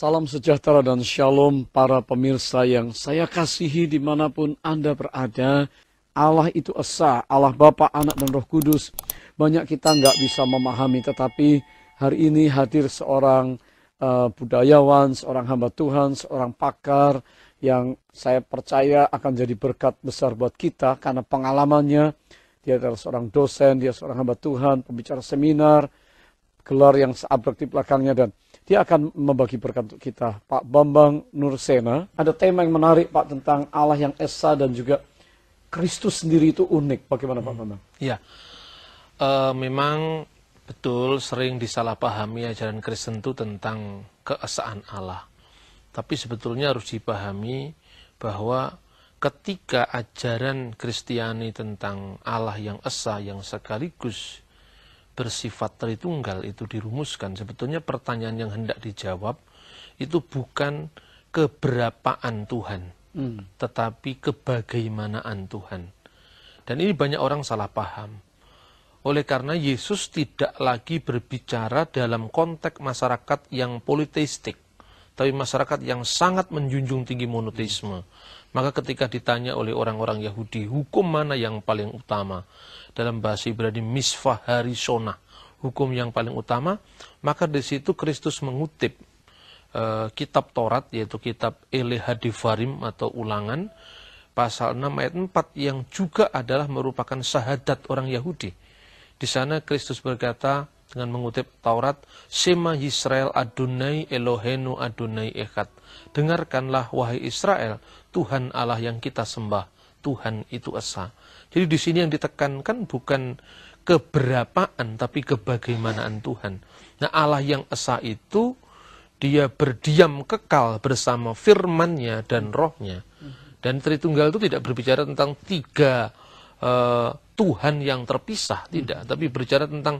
Salam sejahtera dan shalom para pemirsa yang saya kasihi dimanapun Anda berada. Allah itu Esa, Allah Bapa, Anak, dan Roh Kudus. Banyak kita nggak bisa memahami, tetapi hari ini hadir seorang uh, budayawan, seorang hamba Tuhan, seorang pakar yang saya percaya akan jadi berkat besar buat kita karena pengalamannya. Dia adalah seorang dosen, dia seorang hamba Tuhan, pembicara seminar, gelar yang seabrek di belakangnya dan dia akan membagi berkat untuk kita. Pak Bambang Nursena, ada tema yang menarik Pak tentang Allah yang Esa dan juga Kristus sendiri itu unik. Bagaimana Pak hmm. Bambang? Iya, uh, memang betul sering disalahpahami ajaran Kristen itu tentang keesaan Allah. Tapi sebetulnya harus dipahami bahwa ketika ajaran Kristiani tentang Allah yang esa yang sekaligus bersifat tritunggal itu dirumuskan, sebetulnya pertanyaan yang hendak dijawab itu bukan keberapaan Tuhan, hmm. tetapi kebagaimanaan Tuhan. Dan ini banyak orang salah paham. Oleh karena Yesus tidak lagi berbicara dalam konteks masyarakat yang politistik tapi masyarakat yang sangat menjunjung tinggi monoteisme. Hmm maka ketika ditanya oleh orang-orang Yahudi, hukum mana yang paling utama? Dalam bahasa Ibrani misfah harisona, hukum yang paling utama, maka di situ Kristus mengutip uh, kitab Taurat yaitu kitab Elehadivarim atau ulangan pasal 6 ayat 4 yang juga adalah merupakan syahadat orang Yahudi. Di sana Kristus berkata dengan mengutip Taurat, Sema Israel adunai Elohenu adunai Ekat, Dengarkanlah wahai Israel, Tuhan Allah yang kita sembah, Tuhan itu Esa. Jadi di sini yang ditekankan bukan keberapaan tapi kebagaimanaan Tuhan. Nah, Allah yang Esa itu dia berdiam kekal bersama firman-Nya dan rohnya. Dan Tritunggal itu tidak berbicara tentang tiga uh, Tuhan yang terpisah, tidak, hmm. tapi berbicara tentang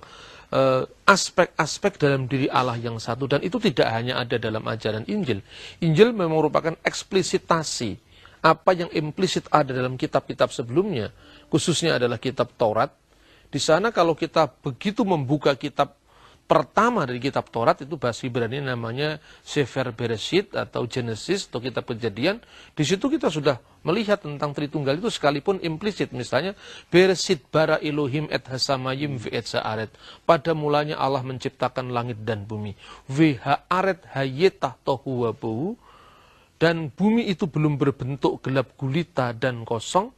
eh, aspek-aspek uh, dalam diri Allah yang satu dan itu tidak hanya ada dalam ajaran Injil. Injil memang merupakan eksplisitasi apa yang implisit ada dalam kitab-kitab sebelumnya, khususnya adalah kitab Taurat. Di sana kalau kita begitu membuka kitab pertama dari kitab Taurat itu bahasa Ibrani namanya Sefer Bereshit atau Genesis atau kitab kejadian. Di situ kita sudah melihat tentang Tritunggal itu sekalipun implisit. Misalnya Bereshit bara Elohim et hasamayim ve et sa'aret. Pada mulanya Allah menciptakan langit dan bumi. Ve ha'aret hayetah tohu wabuhu dan bumi itu belum berbentuk gelap gulita dan kosong,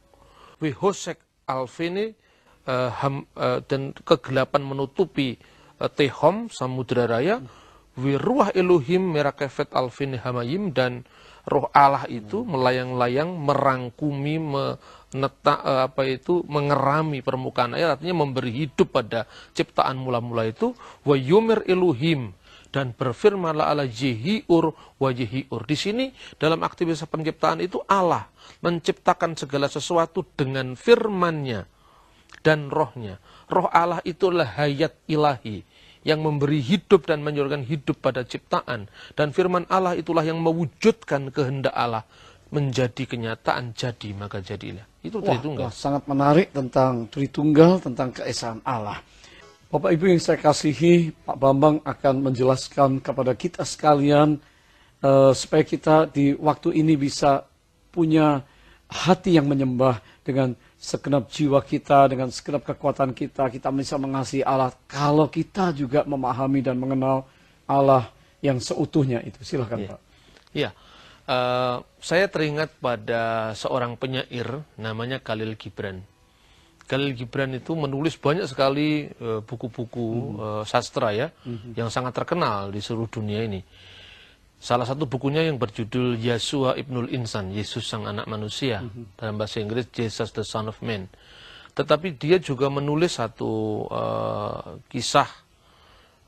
wehosek alfene uh, eh, ham, uh, dan kegelapan menutupi uh, tehom samudra raya, wiruah elohim merakefet alfene hamayim dan roh Allah itu melayang-layang merangkumi menetak uh, apa itu mengerami permukaan air artinya memberi hidup pada ciptaan mula-mula itu wa yumir elohim dan berfirmanlah Allah jihiur jihiur. Di sini dalam aktivitas penciptaan itu Allah menciptakan segala sesuatu dengan firmannya dan rohnya. Roh Allah itulah hayat ilahi yang memberi hidup dan menyuruhkan hidup pada ciptaan. Dan firman Allah itulah yang mewujudkan kehendak Allah menjadi kenyataan jadi maka jadilah. Itu Wah, Tritunggal. Wah, sangat menarik tentang Tritunggal, tentang keesaan Allah. Bapak Ibu yang saya kasihi, Pak Bambang akan menjelaskan kepada kita sekalian uh, supaya kita di waktu ini bisa punya hati yang menyembah dengan segenap jiwa kita, dengan segenap kekuatan kita, kita bisa mengasihi Allah kalau kita juga memahami dan mengenal Allah yang seutuhnya itu. Silahkan ya. Pak. Iya. Uh, saya teringat pada seorang penyair namanya Khalil Gibran. Khalil Gibran itu menulis banyak sekali e, buku-buku uh, uh, sastra ya hmm. yang sangat terkenal di seluruh dunia ini. Salah satu bukunya yang berjudul Yesua Ibnul Insan, Yesus Sang Anak Manusia, hmm dalam bahasa Inggris Jesus the Son of Man. Tetapi dia juga menulis satu uh, kisah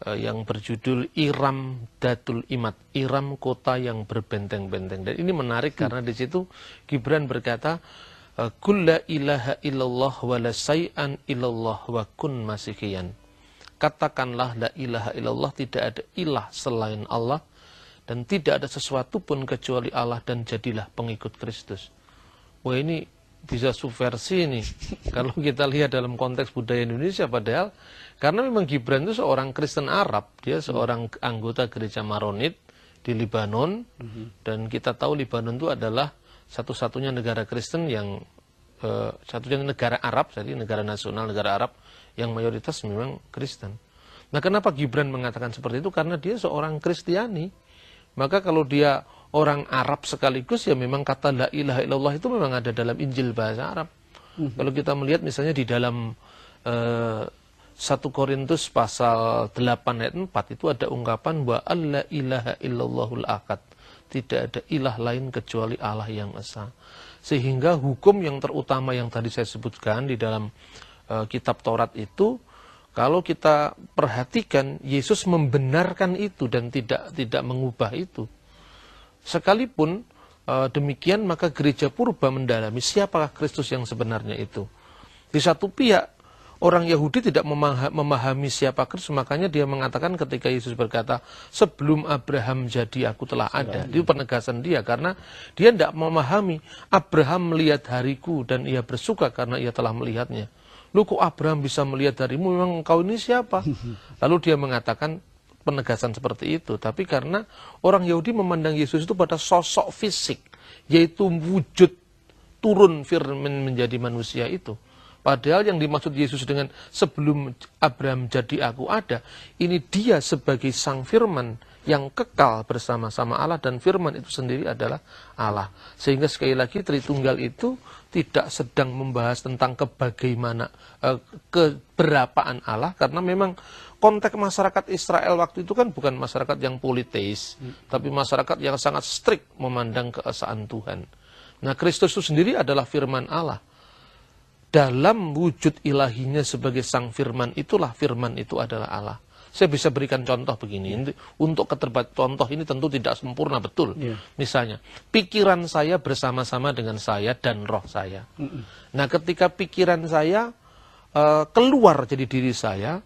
uh, yang berjudul Iram Datul Imat, Iram Kota yang berbenteng-benteng. Dan ini menarik hmm karena di situ Gibran berkata, Eh, kulla ilaha illallah wa la say'an illallah wa kun masikian. Katakanlah la ilaha illallah tidak ada ilah selain Allah dan tidak ada sesuatu pun kecuali Allah dan jadilah pengikut Kristus. Wah ini bisa subversi ini kalau kita lihat dalam konteks budaya Indonesia padahal karena memang Gibran itu seorang Kristen Arab, dia hmm. seorang anggota gereja Maronit di Libanon hmm. dan kita tahu Libanon itu adalah satu-satunya negara Kristen yang eh, satu-satunya negara Arab, jadi negara nasional, negara Arab yang mayoritas memang Kristen. Nah kenapa Gibran mengatakan seperti itu? Karena dia seorang Kristiani. Maka kalau dia orang Arab sekaligus ya memang kata la ilaha illallah itu memang ada dalam Injil bahasa Arab. Mm-hmm. Kalau kita melihat misalnya di dalam eh, 1 Korintus pasal 8 ayat 4 itu ada ungkapan bahwa la ilaha illallahul akad tidak ada ilah lain kecuali Allah yang esa. Sehingga hukum yang terutama yang tadi saya sebutkan di dalam e, kitab Taurat itu kalau kita perhatikan Yesus membenarkan itu dan tidak tidak mengubah itu. Sekalipun e, demikian maka gereja purba mendalami siapakah Kristus yang sebenarnya itu. Di satu pihak orang Yahudi tidak memahami siapa Kristus, makanya dia mengatakan ketika Yesus berkata, sebelum Abraham jadi aku telah ada. Itu penegasan dia, karena dia tidak memahami, Abraham melihat hariku dan ia bersuka karena ia telah melihatnya. Lu kok Abraham bisa melihat darimu, memang engkau ini siapa? Lalu dia mengatakan, penegasan seperti itu. Tapi karena orang Yahudi memandang Yesus itu pada sosok fisik, yaitu wujud turun firman menjadi manusia itu. Padahal yang dimaksud Yesus dengan sebelum Abraham jadi aku ada, ini dia sebagai sang firman yang kekal bersama-sama Allah dan firman itu sendiri adalah Allah. Sehingga sekali lagi Tritunggal itu tidak sedang membahas tentang kebagaimana eh, keberapaan Allah karena memang konteks masyarakat Israel waktu itu kan bukan masyarakat yang politeis, hmm. tapi masyarakat yang sangat strict memandang keesaan Tuhan. Nah, Kristus itu sendiri adalah firman Allah dalam wujud ilahinya sebagai sang firman itulah firman itu adalah Allah. Saya bisa berikan contoh begini. Ya. Untuk keterbat contoh ini tentu tidak sempurna betul. Ya. Misalnya, pikiran saya bersama-sama dengan saya dan roh saya. Uh -uh. Nah, ketika pikiran saya uh, keluar jadi diri saya,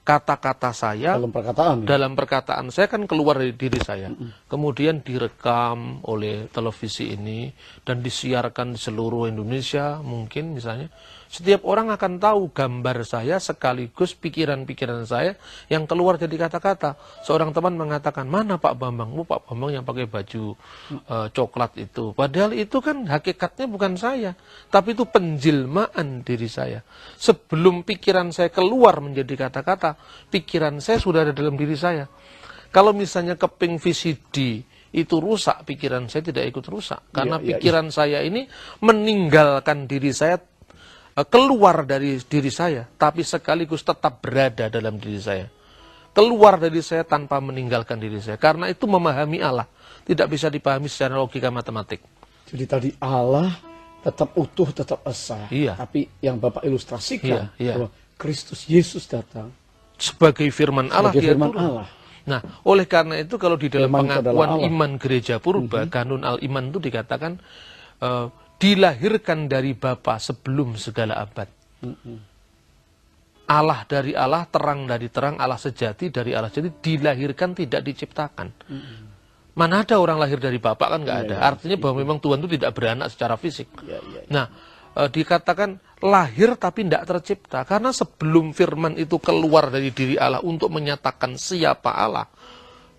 kata-kata saya dalam perkataan ya? dalam perkataan saya kan keluar dari diri saya kemudian direkam oleh televisi ini dan disiarkan di seluruh Indonesia mungkin misalnya setiap orang akan tahu gambar saya sekaligus pikiran-pikiran saya yang keluar jadi kata-kata. Seorang teman mengatakan, mana Pak Bambang, Oh, Pak Bambang yang pakai baju uh, coklat itu. Padahal itu kan hakikatnya bukan saya, tapi itu penjilmaan diri saya. Sebelum pikiran saya keluar menjadi kata-kata, pikiran saya sudah ada dalam diri saya. Kalau misalnya keping VCD itu rusak, pikiran saya tidak ikut rusak. Karena ya, ya, pikiran iya. saya ini meninggalkan diri saya Eh, keluar dari diri saya, tapi sekaligus tetap berada dalam diri saya. Keluar dari saya tanpa meninggalkan diri saya. Karena itu memahami Allah. Tidak bisa dipahami secara logika matematik. Jadi tadi Allah tetap utuh, tetap esa. Iya. Tapi yang Bapak ilustrasikan, iya, iya. bahwa Kristus Yesus datang. Sebagai firman Allah. Sebagai firman dia Allah. Nah, oleh karena itu kalau di dalam iman pengakuan iman gereja purba, mm -hmm. kanun al-iman itu dikatakan uh, dilahirkan dari Bapa sebelum segala abad. Allah dari Allah, terang dari terang, Allah sejati dari Allah sejati, dilahirkan tidak diciptakan. Mana ada orang lahir dari Bapak kan nggak iya, ada. Iya, Artinya iya. bahwa memang Tuhan itu tidak beranak secara fisik. Nah, e, dikatakan lahir tapi tidak tercipta. Karena sebelum firman itu keluar dari diri Allah untuk menyatakan siapa Allah,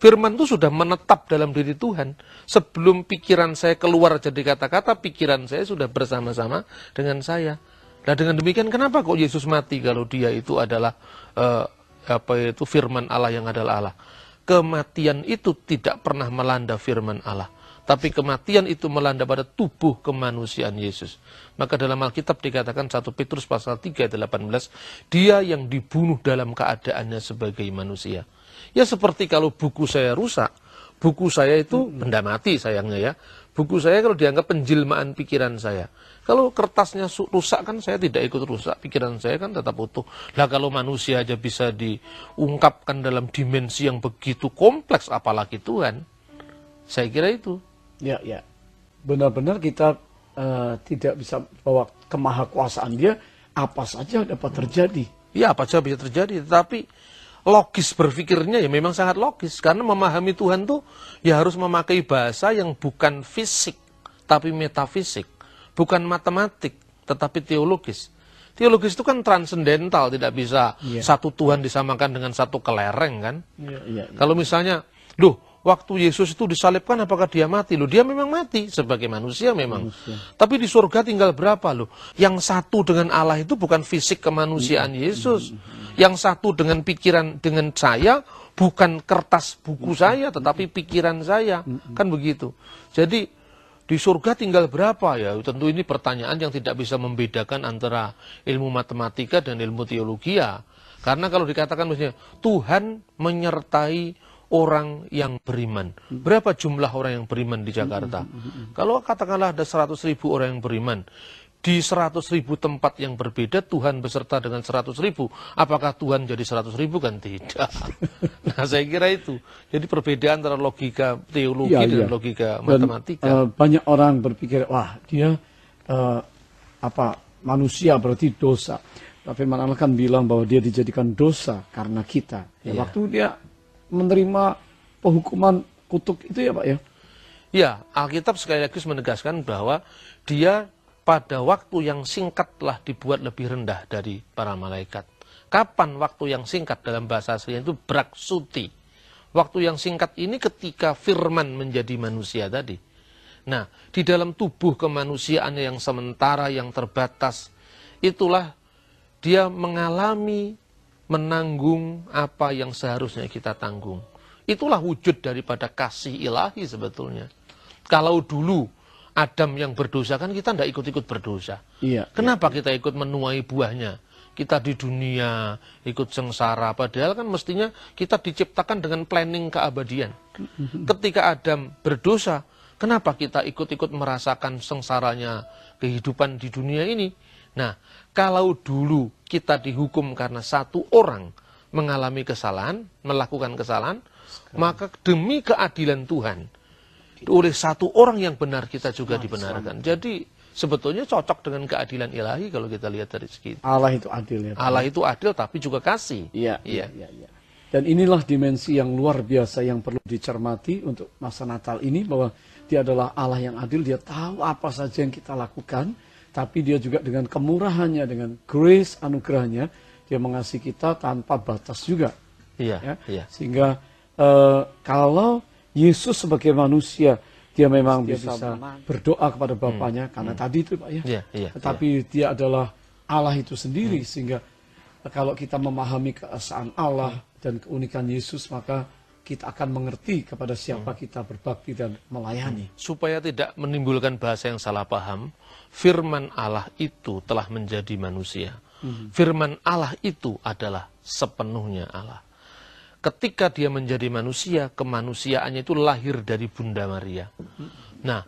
Firman itu sudah menetap dalam diri Tuhan. Sebelum pikiran saya keluar jadi kata-kata, pikiran saya sudah bersama-sama dengan saya. Nah dengan demikian kenapa kok Yesus mati kalau dia itu adalah eh, apa itu firman Allah yang adalah Allah. Kematian itu tidak pernah melanda firman Allah. Tapi kematian itu melanda pada tubuh kemanusiaan Yesus. Maka dalam Alkitab dikatakan 1 Petrus pasal 3 18, dia yang dibunuh dalam keadaannya sebagai manusia. Ya seperti kalau buku saya rusak, buku saya itu hmm. benda mati sayangnya ya. Buku saya kalau dianggap penjelmaan pikiran saya. Kalau kertasnya rusak kan saya tidak ikut rusak, pikiran saya kan tetap utuh. Lah kalau manusia aja bisa diungkapkan dalam dimensi yang begitu kompleks apalagi Tuhan. Saya kira itu. Ya, ya. Benar-benar kita uh, tidak bisa bahwa kemahakuasaan dia apa saja dapat terjadi. Ya, apa saja bisa terjadi, tetapi logis berpikirnya ya memang sangat logis karena memahami Tuhan tuh ya harus memakai bahasa yang bukan fisik tapi metafisik, bukan matematik tetapi teologis. Teologis itu kan transendental, tidak bisa yeah. satu Tuhan disamakan dengan satu kelereng kan. Yeah, yeah, Kalau misalnya, duh waktu Yesus itu disalibkan apakah dia mati? Loh, dia memang mati sebagai manusia memang. Manusia. Tapi di surga tinggal berapa loh? Yang satu dengan Allah itu bukan fisik kemanusiaan iya. Yesus. Hmm, hmm, hmm. Yang satu dengan pikiran dengan saya bukan kertas buku saya tetapi pikiran saya. Kan begitu. Jadi di surga tinggal berapa ya? Tentu ini pertanyaan yang tidak bisa membedakan antara ilmu matematika dan ilmu teologi ya. Karena kalau dikatakan misalnya Tuhan menyertai orang yang beriman. Berapa jumlah orang yang beriman di Jakarta? Mm-hmm, mm-hmm, mm-hmm. Kalau katakanlah ada 100 ribu orang yang beriman, di 100 ribu tempat yang berbeda Tuhan beserta dengan 100 ribu apakah Tuhan jadi 100 ribu kan tidak nah saya kira itu jadi perbedaan antara logika teologi ya, dan ya. logika dan, matematika uh, banyak orang berpikir wah dia uh, apa manusia berarti dosa tapi Allah kan bilang bahwa dia dijadikan dosa karena kita ya, ya. waktu dia menerima penghukuman kutuk itu ya Pak ya? Ya, Alkitab sekali lagi menegaskan bahwa dia pada waktu yang singkat telah dibuat lebih rendah dari para malaikat. Kapan waktu yang singkat dalam bahasa aslinya itu braksuti. Waktu yang singkat ini ketika firman menjadi manusia tadi. Nah, di dalam tubuh kemanusiaannya yang sementara, yang terbatas, itulah dia mengalami menanggung apa yang seharusnya kita tanggung. Itulah wujud daripada kasih ilahi sebetulnya. Kalau dulu Adam yang berdosa kan kita tidak ikut-ikut berdosa. Iya, Kenapa iya. kita ikut menuai buahnya? Kita di dunia ikut sengsara. Padahal kan mestinya kita diciptakan dengan planning keabadian. Mm-hmm. Ketika Adam berdosa, kenapa kita ikut-ikut merasakan sengsaranya kehidupan di dunia ini? Nah, kalau dulu kita dihukum karena satu orang mengalami kesalahan, melakukan kesalahan, Sekali. maka demi keadilan Tuhan, oleh satu orang yang benar kita juga nah, dibenarkan. Jadi sebetulnya cocok dengan keadilan ilahi kalau kita lihat dari segi Allah itu adil ya. Allah itu adil tapi juga kasih. Iya, iya, iya. Ya, ya. Dan inilah dimensi yang luar biasa yang perlu dicermati untuk masa Natal ini bahwa dia adalah Allah yang adil, dia tahu apa saja yang kita lakukan tapi dia juga dengan kemurahannya, dengan grace anugerahnya, dia mengasihi kita tanpa batas juga. Iya. Ya? iya. Sehingga uh, kalau Yesus sebagai manusia dia memang dia bisa, bisa berdoa kepada hmm. Bapaknya hmm. karena hmm. tadi itu Pak ya. Iya, iya, Tetapi iya. dia adalah Allah itu sendiri hmm. sehingga eh, kalau kita memahami keesaan Allah dan keunikan Yesus maka kita akan mengerti kepada siapa hmm. kita berbakti dan melayani. Hmm. Supaya tidak menimbulkan bahasa yang salah paham, firman Allah itu telah menjadi manusia. Hmm. Firman Allah itu adalah sepenuhnya Allah. Ketika dia menjadi manusia, kemanusiaannya itu lahir dari Bunda Maria. Nah,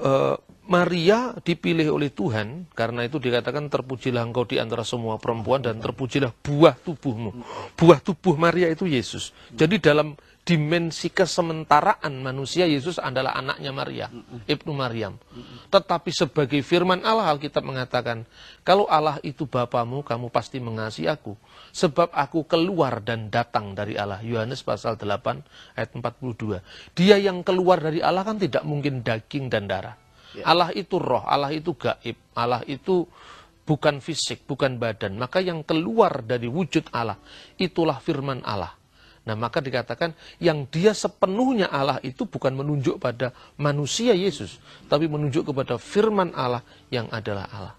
Eh, Maria dipilih oleh Tuhan, karena itu dikatakan terpujilah engkau di antara semua perempuan dan terpujilah buah tubuhmu. Buah tubuh Maria itu Yesus. Jadi dalam dimensi kesementaraan manusia Yesus adalah anaknya Maria, Ibnu Maryam. Tetapi sebagai firman Allah Alkitab mengatakan, kalau Allah itu Bapamu, kamu pasti mengasihi aku. Sebab aku keluar dan datang dari Allah. Yohanes pasal 8 ayat 42. Dia yang keluar dari Allah kan tidak mungkin daging dan darah. Ya. Allah itu roh, Allah itu gaib, Allah itu bukan fisik, bukan badan. Maka yang keluar dari wujud Allah, itulah firman Allah. Nah maka dikatakan yang dia sepenuhnya Allah itu bukan menunjuk pada manusia Yesus. Tapi menunjuk kepada firman Allah yang adalah Allah.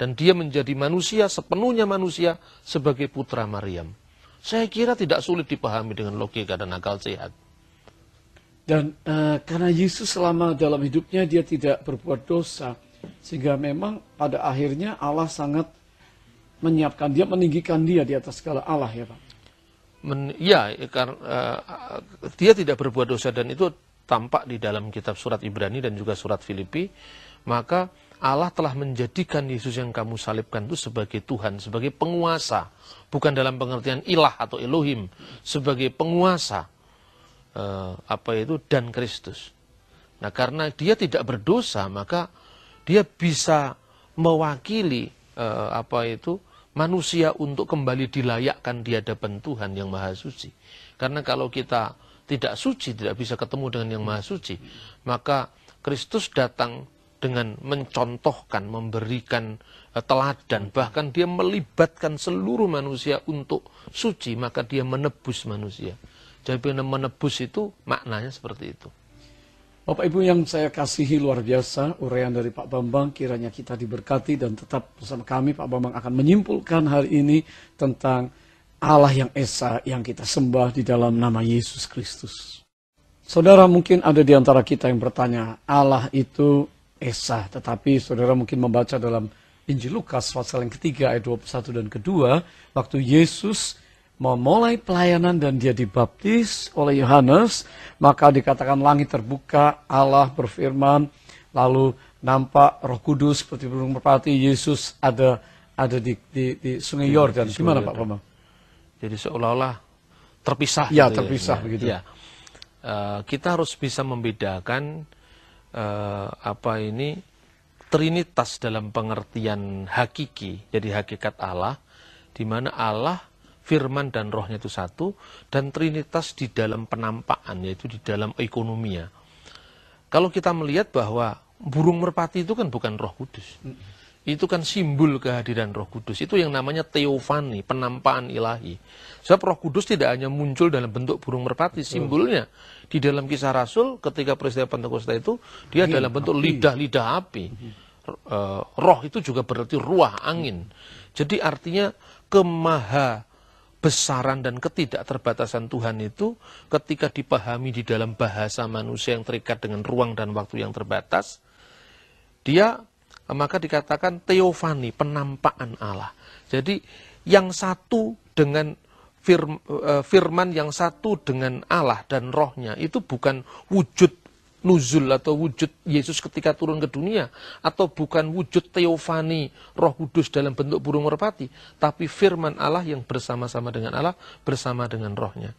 Dan dia menjadi manusia, sepenuhnya manusia sebagai putra Maryam. Saya kira tidak sulit dipahami dengan logika dan akal sehat. Dan uh, karena Yesus selama dalam hidupnya dia tidak berbuat dosa. Sehingga memang pada akhirnya Allah sangat menyiapkan dia, meninggikan dia di atas segala Allah ya Pak men, ya eh, karena uh, dia tidak berbuat dosa dan itu tampak di dalam kitab surat Ibrani dan juga surat Filipi, maka Allah telah menjadikan Yesus yang kamu salibkan itu sebagai Tuhan, sebagai penguasa, bukan dalam pengertian ilah atau Elohim, sebagai penguasa Uh, apa itu dan Kristus. Nah, karena dia tidak berdosa, maka dia bisa mewakili uh, apa itu manusia untuk kembali dilayakkan di hadapan Tuhan yang Maha Suci. Karena kalau kita tidak suci, tidak bisa ketemu dengan yang Maha Suci, maka Kristus datang dengan mencontohkan, memberikan eh, teladan, bahkan dia melibatkan seluruh manusia untuk suci, maka dia menebus manusia. Jadi menebus itu maknanya seperti itu. Bapak Ibu yang saya kasihi luar biasa, uraian dari Pak Bambang kiranya kita diberkati dan tetap bersama kami Pak Bambang akan menyimpulkan hari ini tentang Allah yang Esa yang kita sembah di dalam nama Yesus Kristus. Saudara mungkin ada di antara kita yang bertanya, Allah itu Esa, tetapi saudara mungkin membaca dalam Injil Lukas pasal yang ketiga ayat 21 dan kedua, waktu Yesus memulai pelayanan dan dia dibaptis oleh Yohanes, maka dikatakan langit terbuka, Allah berfirman, lalu nampak Roh Kudus seperti burung merpati, Yesus ada ada di, di, di Sungai Yordan. Gimana Pak Bambang? Jadi seolah-olah terpisah. Ya, gitu ya. terpisah ya. begitu. Ya. Uh, kita harus bisa membedakan uh, apa ini trinitas dalam pengertian hakiki, jadi hakikat Allah, di mana Allah firman dan rohnya itu satu, dan trinitas di dalam penampaan, yaitu di dalam ekonominya. Kalau kita melihat bahwa burung merpati itu kan bukan roh kudus. Itu kan simbol kehadiran roh kudus. Itu yang namanya teofani, penampakan ilahi. Sebab roh kudus tidak hanya muncul dalam bentuk burung merpati, simbolnya. Di dalam kisah Rasul ketika peristiwa Pentakosta itu, dia iya, dalam bentuk lidah-lidah api. Eh, roh itu juga berarti ruah angin. Jadi artinya kemaha kebesaran dan ketidakterbatasan Tuhan itu ketika dipahami di dalam bahasa manusia yang terikat dengan ruang dan waktu yang terbatas, dia maka dikatakan teofani, penampakan Allah. Jadi yang satu dengan eh, firman yang satu dengan Allah dan rohnya itu bukan wujud nuzul atau wujud Yesus ketika turun ke dunia atau bukan wujud teofani Roh Kudus dalam bentuk burung merpati tapi firman Allah yang bersama-sama dengan Allah bersama dengan rohnya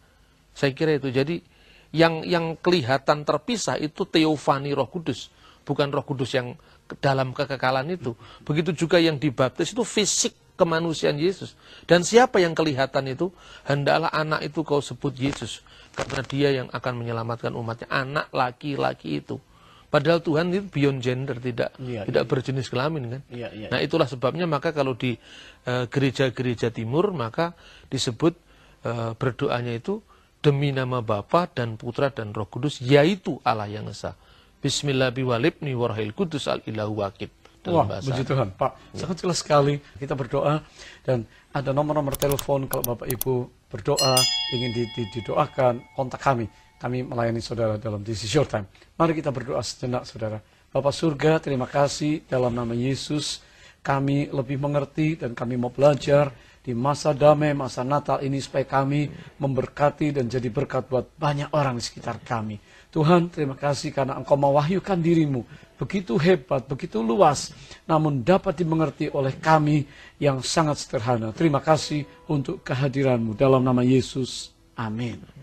saya kira itu jadi yang yang kelihatan terpisah itu teofani Roh Kudus bukan Roh Kudus yang dalam kekekalan itu begitu juga yang dibaptis itu fisik kemanusiaan Yesus dan siapa yang kelihatan itu hendaklah anak itu kau sebut Yesus karena dia yang akan menyelamatkan umatnya anak laki-laki itu padahal Tuhan itu beyond gender tidak ya, tidak iya. berjenis kelamin kan ya, ya, nah itulah sebabnya maka kalau di eh, gereja-gereja uh, timur maka disebut uh, berdoanya itu demi nama Bapa dan Putra dan Roh Kudus yaitu Allah yang esa Bismillah ni warahil kudus al ilahu wakid Wah, puji Tuhan, Pak. Ya. Sangat jelas sekali kita berdoa dan ada nomor-nomor telepon kalau Bapak Ibu berdoa, ingin didoakan, kontak kami. Kami melayani saudara dalam this is your Time. Mari kita berdoa sejenak saudara. Bapak surga, terima kasih dalam nama Yesus. Kami lebih mengerti dan kami mau belajar di masa damai, masa Natal ini supaya kami memberkati dan jadi berkat buat banyak orang di sekitar kami. Tuhan, terima kasih karena Engkau mewahyukan dirimu begitu hebat, begitu luas, namun dapat dimengerti oleh kami yang sangat sederhana. Terima kasih untuk kehadiranmu dalam nama Yesus. Amin.